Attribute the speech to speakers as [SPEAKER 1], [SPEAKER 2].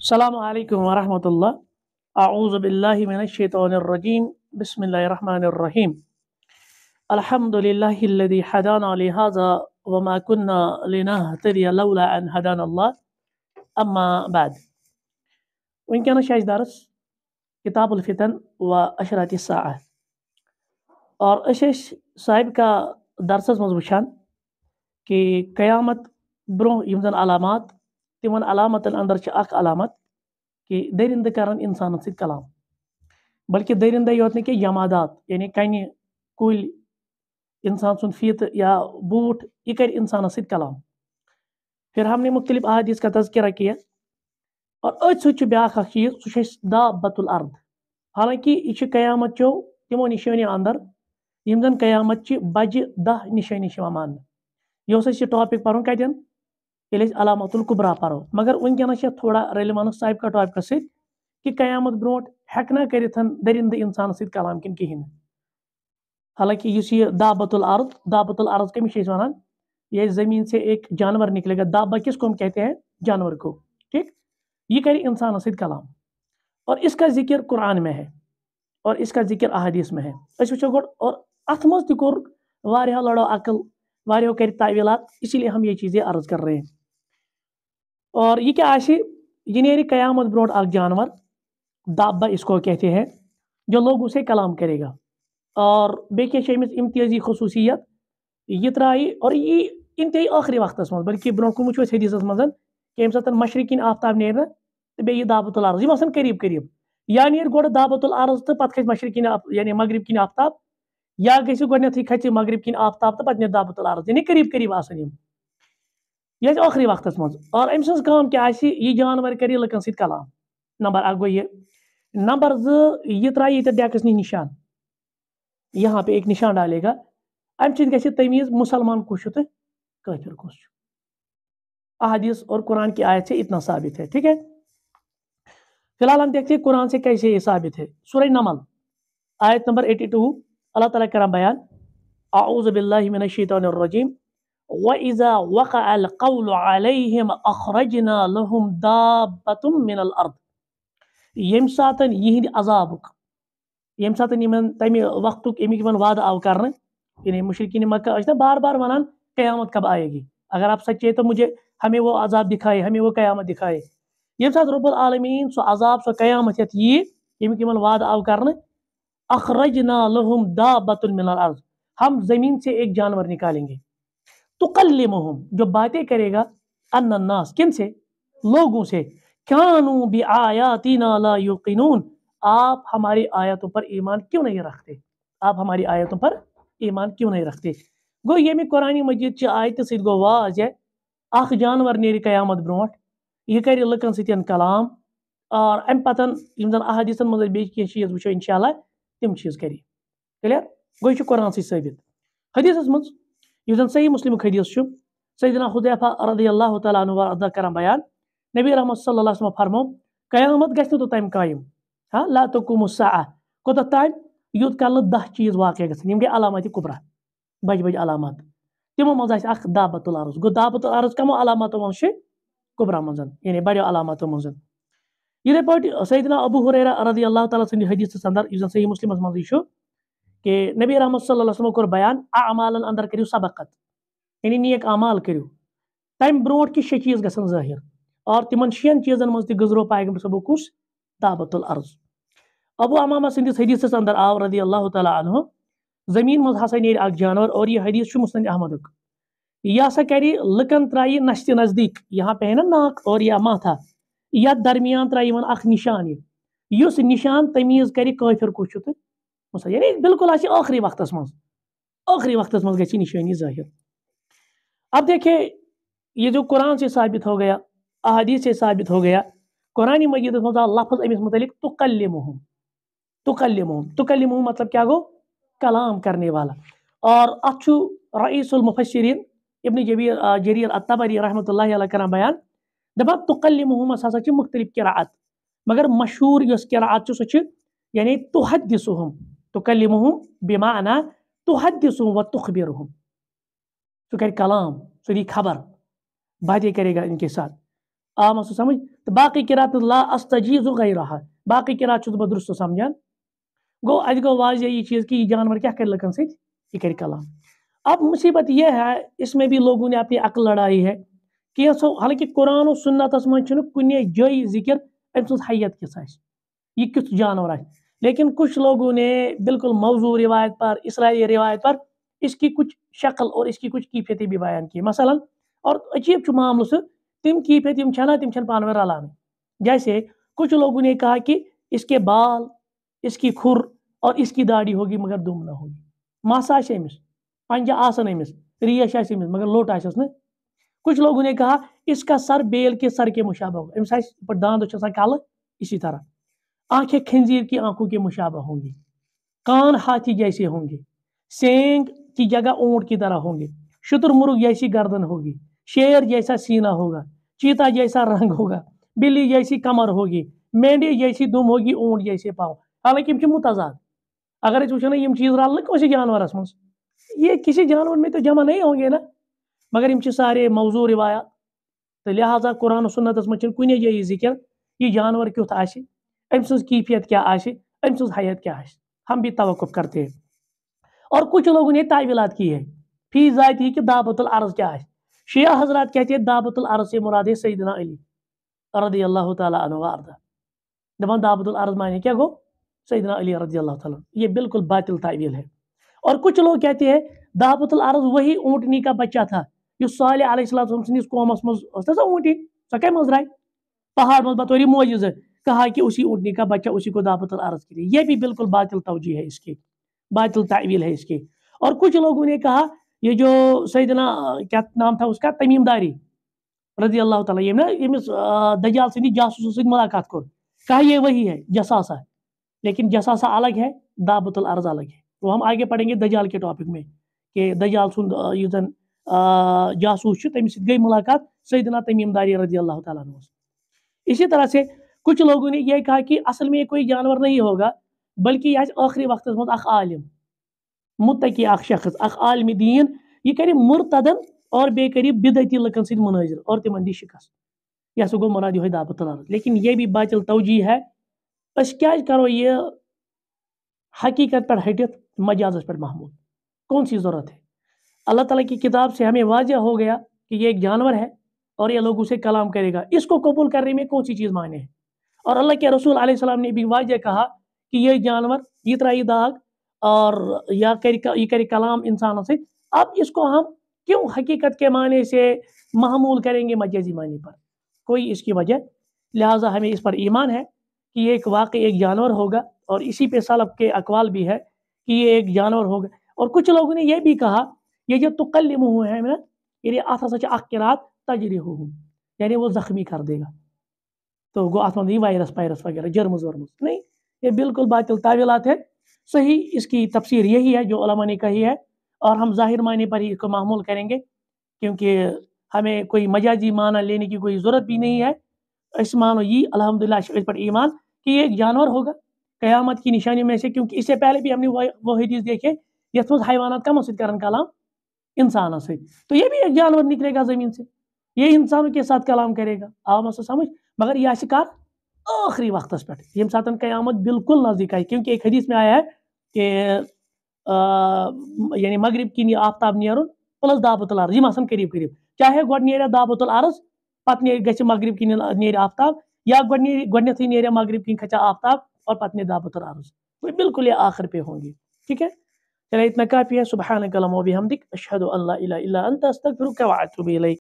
[SPEAKER 1] السلام عليكم ورحمة الله أعوذ بالله من الشيطان الرجيم بسم الله الرحمن الرحيم الحمد لله الذي هدانا لهذا وما كنا لنهتدي لولا أن هدانا الله أما بعد وإن كان شايش درس كتاب الفتن وأشرة الساعة और अशेष साहिब का كي मजबूशान برو क़यामत ब्रोह تمن علامتن اندر اخ علامت کہ درند کر انسان ست کلام بلکہ درندہ یوت نی یمادات یعنی کن کل انسان سن فیت یا بوٹ یہ کر انسان ست کلام پھر ہم نے مختلف احادیث کا تذکرہ کیا اور اتھ سو بیاکھ اخ چیز سہ دا بت الارض حالانکہ یہ قیامت چو تمو نشانی اندر یم زن قیامت چی بجہ دہ نشانی مان یہ اس ٹاپک پڑھن کتین أسۍ علامت القبرا پَرو مگر تھوڑا اتھوڑا سابقہ ٹاپِکَس سۭتۍ کہِ قیامت برو ہاں کر درندے انسان ستام کن کہ حالانکہ اس یہ دابت العرض دابت العرض أسۍ وَنان یہ زمین سے ایک جانور نکلے گا دابا کس کو ہم کہتے ہیں جانور کو ٹھیک یہ کریں انسان کلام اور اِس کا ذکر قرآن میں ہے اور اس ذکر احادیث میں ہے اچھو گور ات مز کوٚر واریاہو لڑو عقل واریاہو کر تعویلات اسی لیے ہم یہ چیزیں عرض کر رہے ہیں اور یہ کیا آشی یہ نیری قیامت از بروڈ آگ جانور دابہ اس کو کہتے ہیں جو لوگ اسے کلام کرے گا اور بے کیا شہمیت امتیازی خصوصیت یہ ترائی اور یہ انتہائی آخری وقت اس مزل بلکہ بروڈ کو مچھو اس حدیث اس مزل کہ امسا تن مشرقین آفتاب نیر رہا تو بے یہ دابت العرض یہ محسن قریب قریب یا نیر گوڑ دابت الارض تو پتھ کچھ مشرقین یعنی مغرب کین آفتاب یا کسی گوڑ نیتھی مغرب کین آفتاب تو پتھ نیر دابت العرض یعنی قریب قریب آسنی یہ آس کخری وقت مزہ ام سہی یہ جانور کری لکن ست کلام نمبر گو یہ نمبر یہ ترائے یہ ڈیکس نی نشان یہاں پہ ایک نشان ڈالے گا ام تمیز مسلمان كسر کس احادیث اور قرآن کی آیت سے اتنا ثابت ہے ٹھیک ہے فی الحال دیکھتے ہیں قرآن سے کیسے یہ ثابت ہے سورہ نمل آیت نمبر ایٹی ٹو اللہ تعالیٰ کرم بیان اعوذ باللہ من الشیطان الرجیم وَإِذَا وَقَعَ الْقَوْلُ عَلَيْهِمْ أَخْرَجْنَا لَهُمْ دَابَّةٌ مِّنَ الْأَرْضِ یم ساتن یہند عذاب یم ساتن یمن تمہ وقت امک یمن وعدہ آو کرنے یعنی مشرقین مکہ نا بار بار ونان قیامت کب آئے گی اگر آپ سچے تو مجھے ہمیں وہ عذاب دکھائے ہمیں وہ قیامت دکھائے یم سات رب العالمین سو عذاب سو قیامت یت یہ یمک یمن وعدہ آو کرنے اخرجنا لہم دابت من الارض ہم زمین سے ایک جانور نکالیں گے تو جو باتیں کرے گا الناس کن سے لوگوں سے کیا نوبی لا یقینون آپ ہماری آیتوں پر ایمان کیوں نہیں رکھتے آپ ہماری آیتوں پر ایمان کیوں نہیں رکھتے گو یہ میں قرآنی مجید چی واز ہے اخ جانور نیری قیامت بروٹ یہ لکن ستھ کلام اور ام پتن احادیثن کی چیز انشاءاللہ تم چیز کری چلیے گوشت قرآن سی ثابت حدیثس مز ইউজান সেই মুসলিম খাইদিয়সু সৈদিনা হুদাইফা রাদিয়াল্লাহু তাআলা আনহু আদা কারাম বায়ান নবী রাহমাত সাল্লাল্লাহু আলাইহি ওয়াসাল্লাম ফরমো কিয়ামত গাছ তো টাইম কায়েম হ্যাঁ লা তুকুমু সাআ কত টাইম ইউত কাল 10 چيز واقع গছন ইমগে علامات كبرى بج بج علامات تمو مزا اخ دابت الارض گو دابت الارض علامات من شي كبرى منزن يعني بڑي علامات منزن یہ پٲٹھۍ سيدنا ابو ہُریرا رضي الله تعالى سٕنٛدِ يعني حديث سندر يوزن زَن مسلم از منٛزٕے چھُ کہ نبی رحمت صلی اللہ علیہ وسلم کو بیان آ اندر کریو سبقت یعنی نیک اعمال کریو تم بروٹ کی شی چیز گسن ظاہر اور تمن شین چیزن من گزرو پائے صبح کس دعوت الارض ابو امامہ سندس حدیثس اندر آو رضی اللہ تعالیٰ عنہ زمین مز ہسا اک جانور اور یہ حدیث مسلم احمد یہ لکن نشت نزدیک یہاں پہ نا ناک اور ماتھا یت درمیان ترا اخ نشان اس نشان تمیز کافر کچھ یعنی بالکل آخری وقت آخری وقت مزی نشانی ظاہر اب دیکھیں یہ جو قرآن سے ثابت ہو گیا احادیث سے ثابت ہو گیا قرآن مجید مزا لفظ امس متعلق تکل مہم تکل مطلب کیا گو کلام کرنے والا اور اتر رئیس المفسرین جریر الطبری رحمۃ اللہ علیہ عرا بیان دپہ تکل محمد ہسا مختلف قراءت مگر مشہور اس کاعت سو سوچ یعنی تحدثہم تو کل با انا تو ہت سو تو تخبی خبر سک کرے گا ان کے ساتھ آم اسو سمجھ تو باقی کا لا استجیز غیرہ باقی کتاتس بہت درست سمجھان گو گو واضح یہ چیز کہ یہ جانور کیا کر لکن سے یہ ست کلام اب مصیبت یہ ہے اس میں بھی لوگوں نے اپنی عقل لڑائی ہے سو حالانکہ قرآن و سنت اسمان منچ کنی جوئی ذکر حیات کے کس یہ کس جانور ہے لیکن کچھ لوگوں نے بالکل موضوع روایت پر اسرائیلی روایت پر اس کی کچھ شکل اور اس کی کچھ کیفیتی بھی بیان کی مثلا اور عجیب معاملہ سے تم کیفیت تم چھن پانوے رلانے جیسے کچھ لوگوں نے کہا کہ اس کے بال اس کی کھر اور اس کی داڑی ہوگی مگر دم نہ ہوگی ماسا امس ریش آس امس مگر لوٹ آس نا کچھ لوگوں نے کہا اس کا سر بیل کے سر کے مشابہ ہوگا امس داندھا کل اسی طرح آنکھیں کھنزیر کی آنکھوں کے مشابہ ہوں گی کان ہاتھی جیسے ہوں گے سینگ کی جگہ اونٹ کی طرح ہوں گے شتر مرغ جیسی گردن ہوگی شیر جیسا سینہ ہوگا چیتا جیسا رنگ ہوگا بلی جیسی کمر ہوگی مینڈی جیسی دم ہوگی اونٹ جیسے پاؤں حالانکہ ہم متضاد اگر یہ چیز نہ کسی جانورس من یہ کسی جانور میں تو جمع نہیں ہوں گے نا مگر سارے موضوع روایات تو لہٰذا قرآن و سنتس منچ کن جائیں ذکر یہ جانور آسہ ام کیفیت کیا سوز حیات کیا ہم بھی توقف کرتے ہیں اور کچھ لوگوں نے تعویلات کی ہے فی ذاتی کہ دعوت العرض کیا آئے شیعہ حضرات کہتے ہیں دعوت العرض سے مراد ہے سیدنا علی رضی اللہ تعالیٰ عنہ واردہ دہن دعوت العرض معنی کیا گو سیدنا علی رضی اللہ تعالیٰ یہ بالکل باطل تعویل ہے اور کچھ لوگ کہتے ہیں دعوت العرض وہی اونٹنی کا بچہ تھا صالح علیہ السلام سندس قومس مز نا سا اونٹ ہی سب کی پہاڑ موس بطور موجودہ کہا کہ اسی اونٹنی کا بچہ اسی کو دعوت العرض کرے یہ بھی بالکل باطل توجہ ہے اس کے باطل تعویل ہے اس کے اور کچھ لوگوں نے کہا یہ جو سیدنا کیا نام تھا اس کا تمیم داری رضی اللہ تعالیٰ یہ ناس دجال سندھی جاسوسوں سے ملاقات کر کہا یہ وہی ہے جساسا لیکن جساسا الگ ہے دعوت العرض الگ ہے تو ہم آگے پڑھیں گے دجال کے ٹاپک میں کہ دجال سن جاسوس تمس سی ملاقات سیدنا تمیم داری رضی اللہ تعالیٰ اسی طرح سے کچھ لوگوں نے یہ کہا کہ اصل میں یہ کوئی جانور نہیں ہوگا بلکہ یہ آس آخری وقت اخ عالم متقی اخ شخص اخ عالم دین یہ کرے مرتدن اور بے کری بدعتی لکن ست مناظر اور دی شکست یہ سا گو مراد یہ دعوت اللہ لیکن یہ بھی باطل التوجی ہے اس کیا کرو یہ حقیقت پر ہٹت مجازس پر محمود کون سی ضرورت ہے اللہ تعالیٰ کی کتاب سے ہمیں واضح ہو گیا کہ یہ ایک جانور ہے اور یہ لوگ اسے کلام کرے گا اس کو قبول کرنے میں کون سی چیز مانے ہے اور اللہ کے رسول علیہ السلام نے بھی واضح کہا کہ یہ جانور یہ ترائی داغ اور یا یہ کری کلام انسانوں سے اب اس کو ہم کیوں حقیقت کے معنی سے معمول کریں گے مجازی جی معنی پر کوئی اس کی وجہ لہٰذا ہمیں اس پر ایمان ہے کہ یہ ایک واقعی ایک جانور ہوگا اور اسی پہ سلب کے اقوال بھی ہے کہ یہ ایک جانور ہوگا اور کچھ لوگوں نے یہ بھی کہا یہ جو تکل ہوئے ہے میں یعنی اخ کے رات تجری ہو یعنی وہ زخمی کر دے گا تو گو ات مند یہ وائرس پائرس وغیرہ جرمز ورمز نہیں یہ بالکل باطل تعویلات ہیں صحیح اس کی تفسیر یہی ہے جو علماء نے کہی ہے اور ہم ظاہر معنی پر ہی اس کو معمول کریں گے کیونکہ ہمیں کوئی مجازی معنی لینے کی کوئی ضرورت بھی نہیں ہے اس مانو یہ الحمد للہ پر ایمان کہ یہ ایک جانور ہوگا قیامت کی نشانی میں سے کیونکہ اس سے پہلے بھی ہم نے وہ حدیث دیکھے حیوانات کلام انسان ست تو یہ بھی ایک جانور نکلے گا زمین سے یہ انسانوں کے ساتھ کلام کرے گا آو سب سمجھ مگر یہ آس کر وقت پہ یم سات قیامت بالکل نزدیک کیونکہ ایک حدیث میں آیا ہے کہ یعنی مغرب کن آفتاب نیرن پلس دابت العرض یہ آسان قریب قریب چاہے گی دابہ تل العرض پتہ مغرب کن نیر آفتاب یا گیری گونیت نیا مغرب کن کھچا آفتاب اور پتہ نیر دابت العرض عرض وہ بالکل یہ آخر پہ ہوں گی ٹھیک ہے چلے اتنا کافی ہے سبحانک قلم و بحمدک اشہد و اللہ الیک